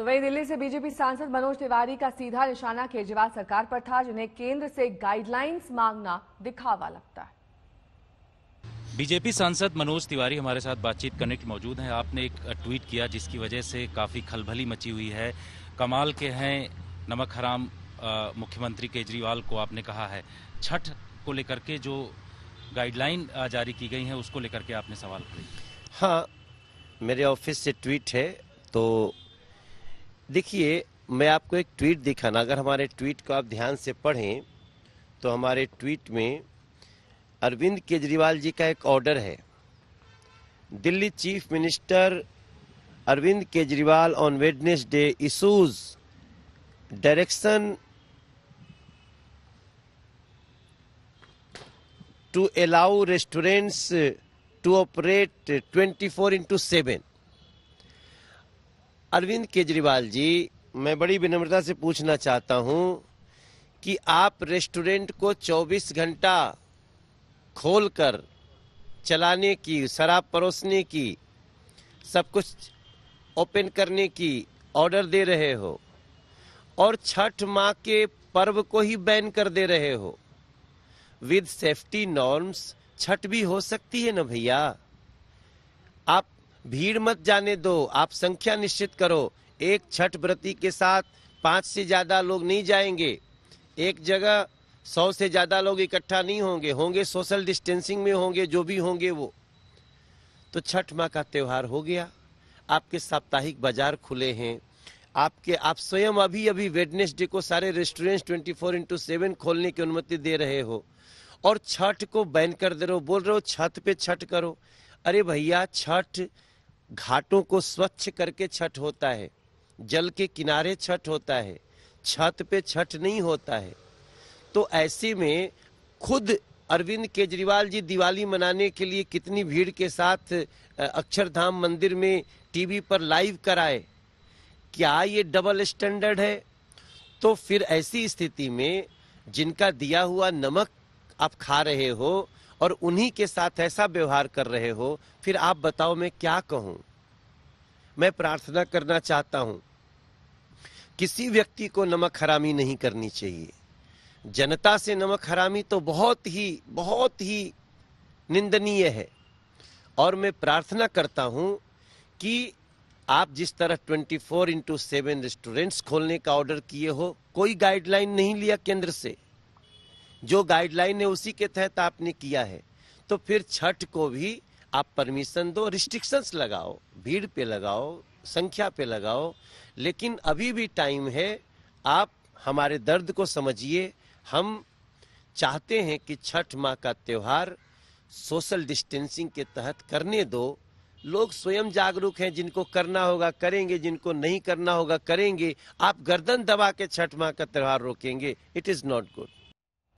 तो वही दिल्ली से बीजेपी सांसद मनोज तिवारी का सीधा निशाना केजरीवाल सरकार पर था जिन्हें केंद्र से गाइडलाइंस मांगना दिखावा लगता है बीजेपी सांसद मनोज तिवारी हमारे साथ बातचीत करने के मौजूद हैं आपने एक ट्वीट किया जिसकी वजह से काफ़ी खलबली मची हुई है कमाल के हैं नमक हराम मुख्यमंत्री केजरीवाल को आपने कहा है छठ को लेकर के जो गाइडलाइन जारी की गई है उसको लेकर के आपने सवाल किया हाँ मेरे ऑफिस से ट्वीट है तो देखिए मैं आपको एक ट्वीट दिखाना अगर हमारे ट्वीट को आप ध्यान से पढ़ें तो हमारे ट्वीट में अरविंद केजरीवाल जी का एक ऑर्डर है Delhi chief minister Arvind Kejriwal on Wednesday issues direction to allow restaurants to operate 24 four into seven Arvind Kejriwal ji मैं बड़ी विनम्रता से पूछना चाहता हूं कि आप रेस्टोरेंट को 24 घंटा खोलकर चलाने की शराब परोसने की सब कुछ ओपन करने की ऑर्डर दे रहे हो और छठ माह के पर्व को ही बैन कर दे रहे हो विद सेफ्टी नॉर्म्स छठ भी हो सकती है ना भैया आप भीड़ मत जाने दो आप संख्या निश्चित करो एक छठ व्रती के साथ पांच से ज़्यादा लोग नहीं जाएंगे एक जगह सौ से ज़्यादा लोग इकट्ठा नहीं होंगे होंगे सोशल डिस्टेंसिंग में होंगे जो भी होंगे वो तो छठ माँ का त्यौहार हो गया आपके साप्ताहिक बाजार खुले हैं आपके आप स्वयं अभी अभी वेडनेसडे को सारे restaurant twenty four into seven खोलने की अनुमति दे रहे हो और छठ को बैन कर दे रहे हो बोल रहे हो छत पे छठ करो अरे भैया छठ घाटों को स्वच्छ करके छठ होता है जल के किनारे छठ होता है छत पे छठ नहीं होता है तो ऐसे में खुद अरविंद केजरीवाल जी दिवाली मनाने के लिए कितनी भीड़ के साथ अक्षरधाम मंदिर में टीवी पर लाइव कराए क्या ये डबल स्टैंडर्ड है तो फिर ऐसी स्थिति में जिनका दिया हुआ नमक आप खा रहे हो और उन्हीं के साथ ऐसा व्यवहार कर रहे हो फिर आप बताओ मैं क्या कहूं मैं प्रार्थना करना चाहता हूं किसी व्यक्ति को नमक हरामी नहीं करनी चाहिए जनता से नमक हरामी तो बहुत ही बहुत ही निंदनीय है और मैं प्रार्थना करता हूं कि आप जिस तरह 24 फोर इंटू सेवन रेस्टोरेंट्स खोलने का ऑर्डर किए हो कोई गाइडलाइन नहीं लिया केंद्र से जो गाइडलाइन है उसी के तहत आपने किया है तो फिर छठ को भी आप परमिशन दो रिस्ट्रिक्शंस लगाओ भीड़ पे लगाओ संख्या पे लगाओ लेकिन अभी भी टाइम है आप हमारे दर्द को समझिए हम चाहते हैं कि छठ माँ का त्यौहार सोशल डिस्टेंसिंग के तहत करने दो लोग स्वयं जागरूक हैं जिनको करना होगा करेंगे जिनको नहीं करना होगा करेंगे आप गर्दन दबा के छठ माँ का त्यौहार रोकेंगे इट इज़ नॉट गुड